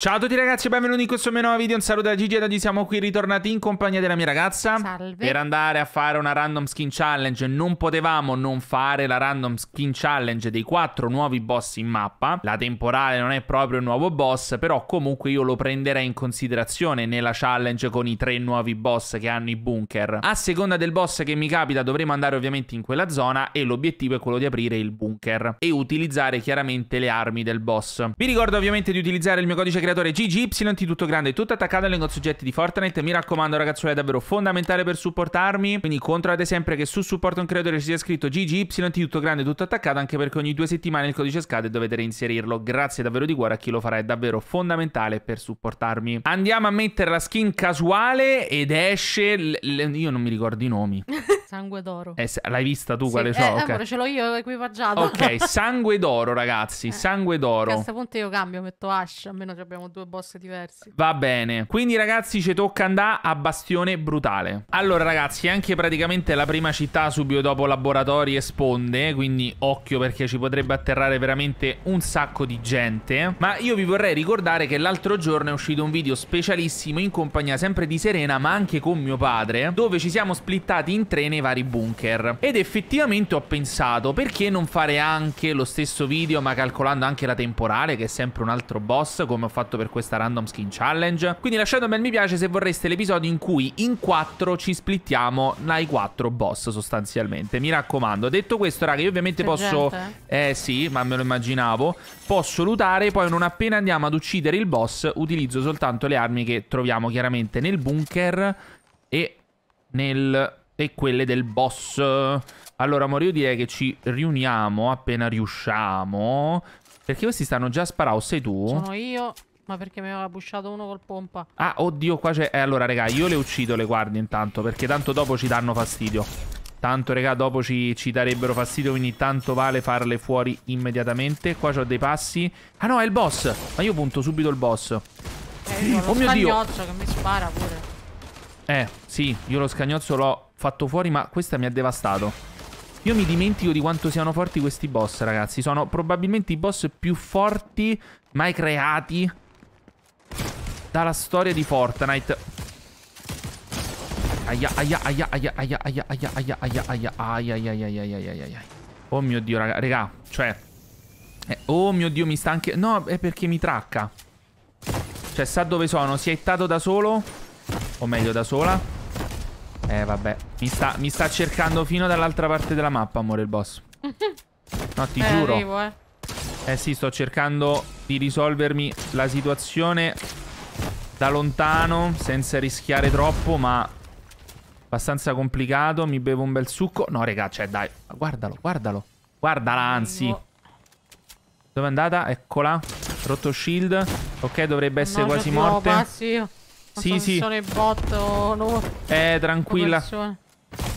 Ciao a tutti ragazzi e benvenuti in questo mio nuovo video, un saluto da Gigi ed oggi siamo qui ritornati in compagnia della mia ragazza Salve Per andare a fare una random skin challenge Non potevamo non fare la random skin challenge dei quattro nuovi boss in mappa La temporale non è proprio un nuovo boss Però comunque io lo prenderei in considerazione nella challenge con i tre nuovi boss che hanno i bunker A seconda del boss che mi capita dovremo andare ovviamente in quella zona E l'obiettivo è quello di aprire il bunker E utilizzare chiaramente le armi del boss Vi ricordo ovviamente di utilizzare il mio codice creatore GGY di tutto grande, tutto attaccato al negozio oggetti di Fortnite. Mi raccomando, ragazzuoli, è davvero fondamentale per supportarmi. Quindi controllate sempre che su supporto un creatore ci sia scritto GGY di tutto grande, tutto attaccato, anche perché ogni due settimane il codice scade e dovete reinserirlo. Grazie davvero di cuore a chi lo farà, è davvero fondamentale per supportarmi. Andiamo a mettere la skin casuale ed esce... Io non mi ricordo i nomi. Sangue d'oro. Eh, l'hai vista tu sì, quale eh, so? Eh, okay. ce l'ho io equipaggiato. Ok, sangue d'oro, ragazzi. Eh. Sangue d'oro. A questo punto io cambio, metto Ash. Almeno abbiamo due boss diversi. Va bene. Quindi, ragazzi, ci tocca andare a Bastione Brutale. Allora, ragazzi, anche praticamente la prima città subito dopo laboratori e sponde. Quindi, occhio perché ci potrebbe atterrare veramente un sacco di gente. Ma io vi vorrei ricordare che l'altro giorno è uscito un video specialissimo in compagnia sempre di Serena, ma anche con mio padre, dove ci siamo splittati in treni nei vari bunker. Ed effettivamente ho pensato, perché non fare anche lo stesso video ma calcolando anche la temporale, che è sempre un altro boss, come ho fatto per questa random skin challenge. Quindi lasciate un bel mi piace se vorreste l'episodio in cui in quattro ci splittiamo ai quattro boss sostanzialmente. Mi raccomando. Detto questo, raga, io ovviamente posso... Gente. Eh sì, ma me lo immaginavo. Posso lootare, poi non appena andiamo ad uccidere il boss, utilizzo soltanto le armi che troviamo chiaramente nel bunker e nel e quelle del boss. Allora, amore, io direi che ci riuniamo appena riusciamo. Perché questi stanno già a sparare, sparando, sei tu? Sono io. Ma perché mi aveva busciato uno col pompa? Ah, oddio, qua c'è... Eh, allora, raga, io le uccido le guardie intanto, perché tanto dopo ci danno fastidio. Tanto, raga, dopo ci, ci darebbero fastidio, quindi tanto vale farle fuori immediatamente. Qua c'ho dei passi. Ah, no, è il boss! Ma io punto subito il boss. Eh, oh mio Dio! che mi spara pure. Eh, sì, io lo scagnozzo l'ho fatto fuori, ma questa mi ha devastato. Io mi dimentico di quanto siano forti questi boss, ragazzi. Sono probabilmente i boss più forti mai creati dalla storia di Fortnite. Aia, aia, aia, aia, aia, aia, aia, aia, aia, aia, aia, aia, aia, aia, aia, aia. Oh mio Dio, raga, raga, cioè... Eh, oh mio Dio, mi sta anche... No, è perché mi tracca. Cioè, sa dove sono? Si è ittato da solo? O meglio, da sola? Eh, vabbè. Mi sta, mi sta cercando fino dall'altra parte della mappa, amore, il boss. No, ti eh, giuro. Arrivo, eh. eh sì, sto cercando di risolvermi la situazione da lontano, senza rischiare troppo, ma abbastanza complicato. Mi bevo un bel succo. No, raga, cioè, dai. Guardalo, guardalo. Guardala, anzi. Dove è andata? Eccola. Rotto shield. Ok, dovrebbe essere no, quasi morte. Sì sì, sì. sono i bot no. Eh, tranquilla.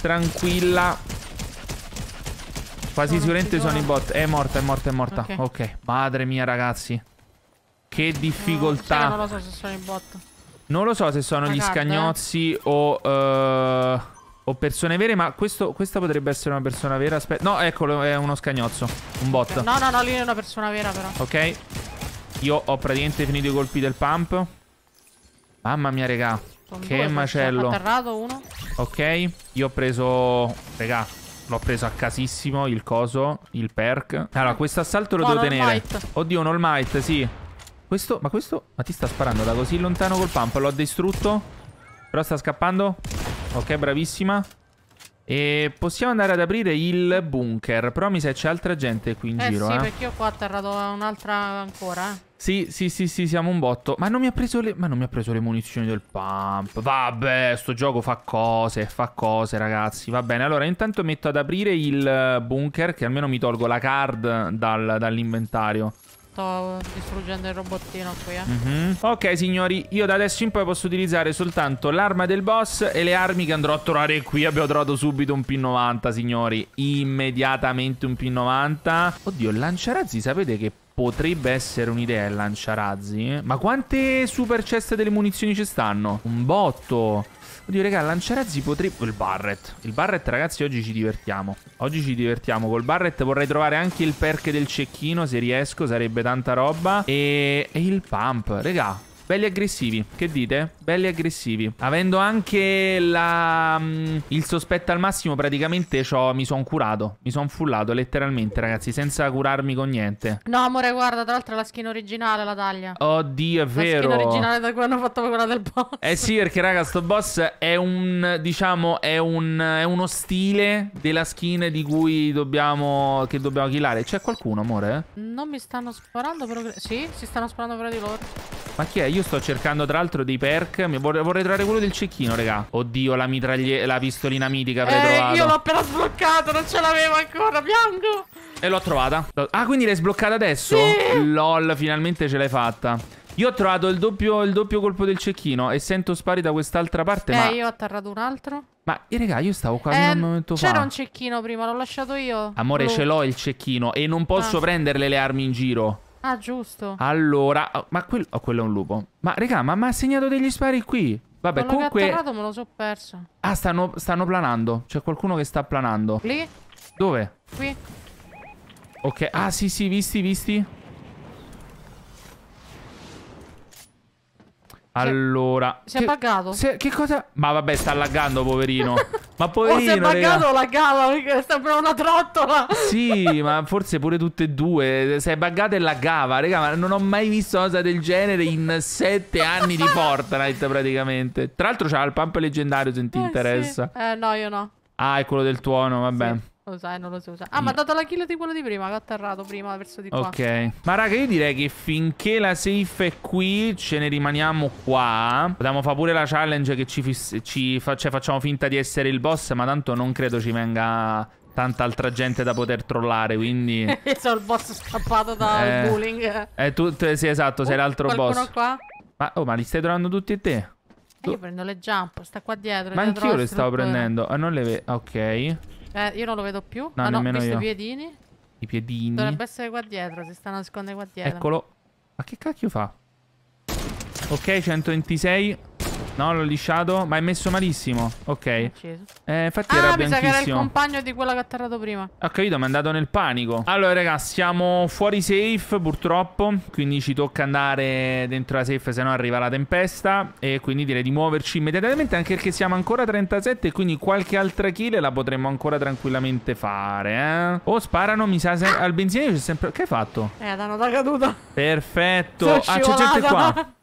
Tranquilla. Quasi sono sicuramente sono i bot. È morta, è morta, è morta. Ok. okay. Madre mia, ragazzi. Che difficoltà. No, non lo so se sono i bot. Non lo so se sono La gli card, eh. scagnozzi eh. o... Uh, o persone vere, ma questo, questa potrebbe essere una persona vera. Aspetta. No, eccolo, è uno scagnozzo. Un bot. No, no, no, lì è una persona vera, però. Ok. Io ho praticamente finito i colpi del pump. Mamma mia, regà. Sono che due, macello. Atterrato uno. Ok, io ho preso... Regà, l'ho preso a casissimo il coso, il perk. Allora, questo assalto lo no, devo tenere. Might. Oddio, un all might, sì. Questo, ma questo... Ma ti sta sparando da così lontano col pump. L'ho distrutto. Però sta scappando. Ok, bravissima. E possiamo andare ad aprire il bunker. Però mi sa che c'è altra gente qui in eh giro. Sì, eh sì, perché io qua ho atterrato un'altra ancora. Eh. Sì, sì, sì, sì, siamo un botto. Ma non mi ha preso le, mi ha preso le munizioni del pump. Vabbè, sto gioco fa cose, fa cose, ragazzi. Va bene, allora intanto metto ad aprire il eh, bunker, che almeno mi tolgo la card dal, dall'inventario sto distruggendo il robottino qui eh. mm -hmm. Ok signori Io da adesso in poi posso utilizzare soltanto l'arma del boss E le armi che andrò a trovare qui Abbiamo trovato subito un P90 signori Immediatamente un P90 Oddio lanciarazzi sapete che potrebbe essere un'idea il lanciarazzi. Ma quante super ceste delle munizioni ci stanno? Un botto. Oddio, raga, il lanciarazzi potrebbe... Il barret. Il barret, ragazzi, oggi ci divertiamo. Oggi ci divertiamo. Col barret vorrei trovare anche il perk del cecchino, se riesco. Sarebbe tanta roba. E, e il pump. Raga, Belli aggressivi. Che dite? Belli aggressivi. Avendo anche la, mh, mm, il sospetto al massimo, praticamente mi sono curato. Mi sono fullato, letteralmente, ragazzi, senza curarmi con niente. No, amore, guarda, tra l'altro è la skin originale la taglia. Oddio, è la vero. La skin originale da cui hanno fatto quella del boss. Eh sì, perché, raga, sto boss è un, diciamo, è, un, è uno stile della skin di cui dobbiamo, che dobbiamo killare. C'è qualcuno, amore? Non mi stanno sparando, però... Sì, si stanno sparando fra di loro. Ma chi è? Io sto cercando tra l'altro dei perk. Vorrei, vorrei, trovare quello del cecchino, raga. Oddio, la mitraglie... la pistolina mitica avrei eh, trovato. io l'ho appena sbloccata, non ce l'avevo ancora, piango. E l'ho trovata. Ah, quindi l'hai sbloccata adesso? Sì. LOL, finalmente ce l'hai fatta. Io ho trovato il doppio, il doppio, colpo del cecchino e sento spari da quest'altra parte. Eh, ma... io ho atterrato un altro. Ma eh, raga, io stavo qua eh, un momento fa. C'era un cecchino prima, l'ho lasciato io. Amore, Blu. ce l'ho il cecchino e non posso ah. prenderle le armi in giro. Ah, giusto. Allora, oh, ma quel, oh, quello è un lupo. Ma, raga, ma mi ha segnato degli spari qui. Vabbè, Quello comunque... Quello atterrato me lo so perso. Ah, stanno, stanno planando. C'è qualcuno che sta planando. Lì? Dove? Qui. Ok, ah, sì, sì, visti, visti. Allora. Si è buggato. Se, che cosa? Ma vabbè, sta laggando, poverino. ma poverino. Oh, si è buggato, laggava. Perché sembra una trottola. sì, ma forse pure tutte e due. Si è buggato e laggava. Raga, ma non ho mai visto una cosa del genere in sette anni di Fortnite, praticamente. Tra l'altro, c'ha il pump leggendario. Se ti eh, interessa. Sì. Eh, no, io no. Ah, è quello del tuono, vabbè. Sì. Lo sai, non lo so usare. Ah, no. ma ha dato la kill di quello di prima, che ha atterrato prima verso di qua. Ok. Ma raga, io direi che finché la safe è qui, ce ne rimaniamo qua. Potremmo fare pure la challenge che ci, ci fa cioè, facciamo finta di essere il boss, ma tanto non credo ci venga tanta altra gente da poter trollare, quindi... Io sono il boss scappato dal eh, bullying. Eh, tu, sì, esatto, sei uh, l'altro boss. qua? Ma, oh, ma li stai trovando tutti e te? Tu... Eh, io prendo le jump, sta qua dietro. Ma anch'io le stavo prendendo. Ah, non le vedo. Ok. Eh, io non lo vedo più. No, ah no, visto io. i piedini. I piedini. Dovrebbe essere qua dietro, si sta nascondendo qua dietro. Eccolo. Ma che cacchio fa? Ok, 126. No, l'ho lisciato, ma è messo malissimo. Ok. Eh, infatti ah, era bianchissimo. che era il compagno di quella che ha atterrato prima. Ho capito, mi è andato nel panico. Allora, raga, siamo fuori safe, purtroppo. Quindi ci tocca andare dentro la safe, se no arriva la tempesta. E quindi direi di muoverci immediatamente, anche perché siamo ancora a 37, quindi qualche altra kill la potremmo ancora tranquillamente fare, eh. Oh, sparano, mi sa, al benzina c'è sempre... Che hai fatto? Eh, danno da caduta. Perfetto. Sono ah, c'è gente qua.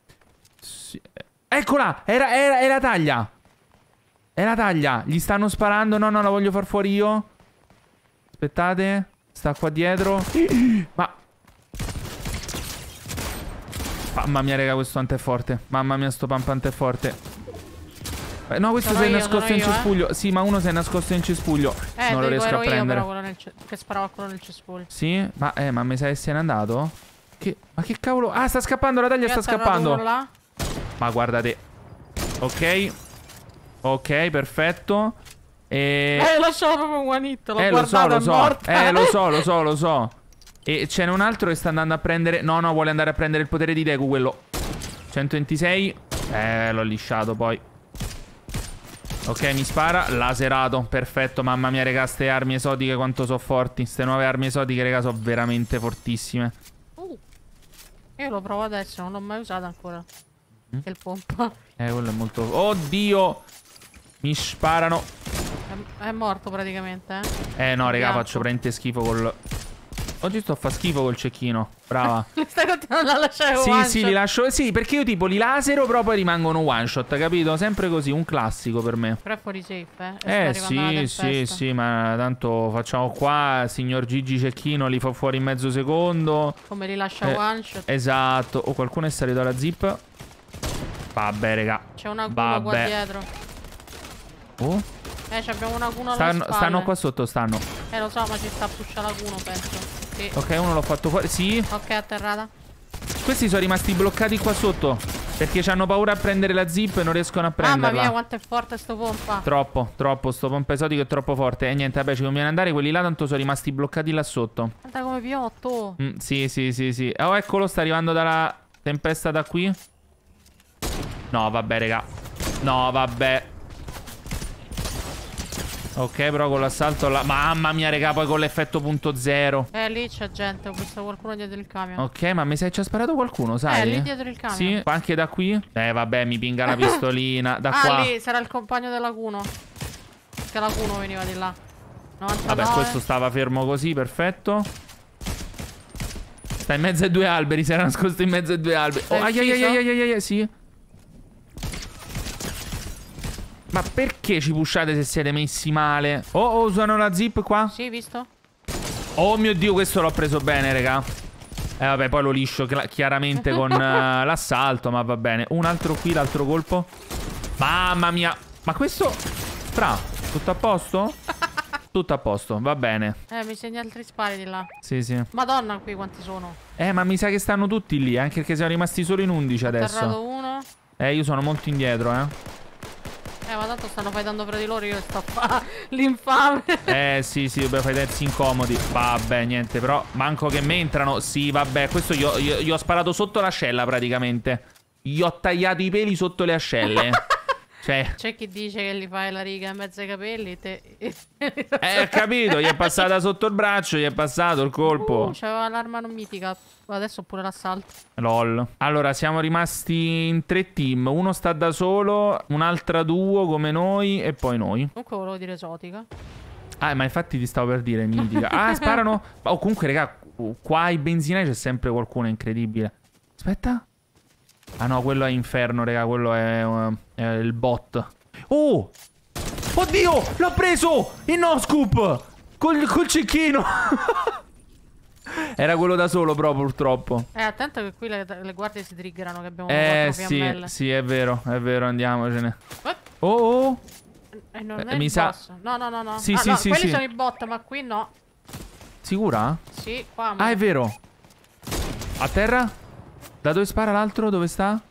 Sì. Eh, Eccola! Era, era, è la taglia! È la taglia! Gli stanno sparando. No, no, la voglio far fuori io. Aspettate. Sta qua dietro. Ma... Mamma mia, raga, questo ante è forte. Mamma mia, sto pampante è forte. Eh, no, questo sono si è io, nascosto in io, eh? cespuglio. Eh? Sì, ma uno si è nascosto in cespuglio. Eh, non lo riesco a prendere. Io, però, che sparava quello nel cespuglio. Sì, ma, eh, ma mi sa che se n'è andato? Che... Ma che cavolo? Ah, sta scappando la taglia, io sta scappando. Là? Ma guardate Ok Ok perfetto e... Eh lo so proprio Juanito L'ho eh, lo so, lo so. Eh lo so lo so lo so E ce n'è un altro che sta andando a prendere No no vuole andare a prendere il potere di Deku quello 126 Eh l'ho lisciato poi Ok mi spara Laserato Perfetto mamma mia raga Ste armi esotiche quanto sono forti Ste nuove armi esotiche raga sono veramente fortissime uh, Io lo provo adesso Non l'ho mai usato ancora Mm? Che il pompa. Eh, quello è molto... Oddio! Mi sparano. È, è morto praticamente, eh. Eh no, raga, faccio prente schifo col... Oggi sto a fa schifo col cecchino. Brava. li stai continuando a lasciare sì, one Sì, sì, li lascio... Sì, perché io tipo li lasero, però poi rimangono one shot, capito? Sempre così, un classico per me. Però è fuori safe, eh. Eh sì, sì, sì, ma tanto facciamo qua, signor Gigi Cecchino li fa fuori in mezzo secondo. Come li lascia eh, one shot. Esatto. O oh, qualcuno è salito alla zip. Vabbè, raga. C'è una culo qua dietro. Oh? Eh, abbiamo una cuno stanno, stanno, qua sotto, stanno. Eh, lo so, ma ci sta a pushare la cuno, penso. Sì. Ok, uno l'ho fatto fuori. Sì. Ok, atterrata. Questi sono rimasti bloccati qua sotto. Perché hanno paura a prendere la zip e non riescono a prenderla. Mamma mia, quanto è forte sto pompa. Troppo, troppo. Sto pompa esotico è troppo forte. E eh, niente, vabbè, ci conviene andare. Quelli là tanto sono rimasti bloccati là sotto. Guarda come piotto. Oh, mm, sì, sì, sì, sì. Oh, eccolo, sta arrivando dalla tempesta da qui. No, vabbè, raga. No, vabbè. Ok, però con l'assalto alla... Mamma mia, raga, poi con l'effetto punto zero. Eh, lì c'è gente, ho visto qualcuno dietro il camion. Ok, ma mi sa che ci sparato qualcuno, eh, sai? Eh, lì dietro il camion. Sì, anche da qui? Eh, vabbè, mi pinga la pistolina. Da ah, qua. Ah, lì, sarà il compagno della dell'acuno. Che l'acuno veniva di là. 99. Vabbè, questo eh. stava fermo così, perfetto. Sta in mezzo ai due alberi, si era nascosto in mezzo ai due alberi. Oh, ai ai ai ai ai ai, sì. Ma perché ci pushate se siete messi male? Oh, oh, usano la zip qua? Sì, visto. Oh mio Dio, questo l'ho preso bene, raga. Eh, vabbè, poi lo liscio chiaramente con uh, l'assalto, ma va bene. Un altro qui, l'altro colpo. Mamma mia. Ma questo... Fra, tutto a posto? Tutto a posto, va bene. Eh, mi segna altri spari di là. Sì, sì. Madonna, qui quanti sono. Eh, ma mi sa che stanno tutti lì, eh, anche perché siamo rimasti solo in 11 adesso. Ho uno. Eh, io sono molto indietro, eh. Eh, ma tanto stanno fightando fra di loro, io sto qua. L'infame. Eh, sì, sì, dobbiamo fightarsi incomodi. Vabbè, niente, però manco che me entrano. Sì, vabbè, questo io, io, io ho sparato sotto l'ascella praticamente. Gli ho tagliato i peli sotto le ascelle. Cioè... C'è chi dice che gli fai la riga in mezzo ai capelli. Te... eh, capito, gli è passata sotto il braccio, gli è passato il colpo. Uh, c'aveva l'arma non mitica. Adesso pure l'assalto. LOL. Allora, siamo rimasti in tre team. Uno sta da solo, un'altra duo come noi e poi noi. Comunque volevo dire esotica. Ah, ma infatti ti stavo per dire mitica. ah, sparano. Oh, comunque, raga, qua ai benzinai c'è sempre qualcuno incredibile. Aspetta. Ah no, quello è Inferno, raga, quello è, uh, è il bot. Oh! Oddio! L'ho preso! Il no scoop! Col, col cecchino! Era quello da solo, però, purtroppo. Eh, attento che qui le, le guardie si triggerano. Che abbiamo eh, sì, sì, è vero, è vero, andiamocene. What? Oh, oh. Eh, non eh, mi sa... No, no, no, no. Sì, ah, sì, no, sì, quelli sì. sono i bot, ma qui no. Sicura? Sì, qua. Ma... Ah, è vero. A terra? Da dove spara l'altro? Dove sta?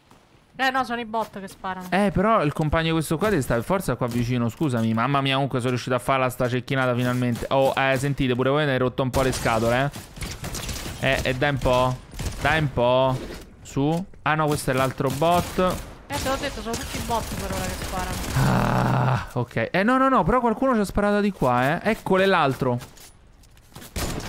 Eh no, sono i bot che sparano. Eh, però il compagno questo qua deve stare per forza qua vicino, scusami. Mamma mia, comunque sono riuscito a farla sta cecchinata finalmente. Oh, eh, sentite, pure voi ne hai rotto un po' le scatole, eh. Eh, eh dai un po'. Dai un po'. Su. Ah no, questo è l'altro bot. Eh, te l'ho detto, sono tutti i bot per ora che sparano. Ah, ok. Eh, no, no, no, però qualcuno ci ha sparato di qua, eh. Eccole l'altro.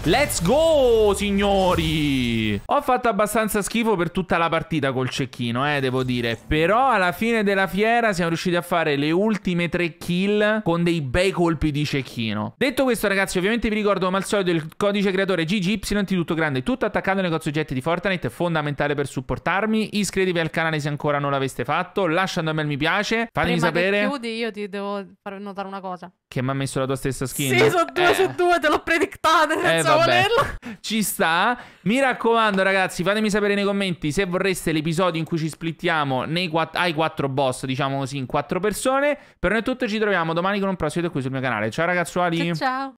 Let's go, signori! Ho fatto abbastanza schifo per tutta la partita col cecchino, eh, devo dire. Però alla fine della fiera siamo riusciti a fare le ultime tre kill con dei bei colpi di cecchino. Detto questo, ragazzi, ovviamente vi ricordo come al solito il codice creatore GGY, tutto grande, tutto attaccato nei negozio oggetti di Fortnite, fondamentale per supportarmi. Iscrivetevi al canale se ancora non l'aveste fatto, lasciando a me il mi piace, fatemi Prima sapere... Prima chiudi io ti devo far notare una cosa. Che mi ha messo la tua stessa skin? Sì, sono due eh. su due, te l'ho predictata, eh, volerlo. Ci sta. Mi raccomando, ragazzi, fatemi sapere nei commenti se vorreste l'episodio in cui ci splittiamo quatt ai quattro boss, diciamo così, in quattro persone. Per noi è tutto, ci troviamo domani con un prossimo video qui sul mio canale. Ciao ragazzuoli. Ciao. ciao.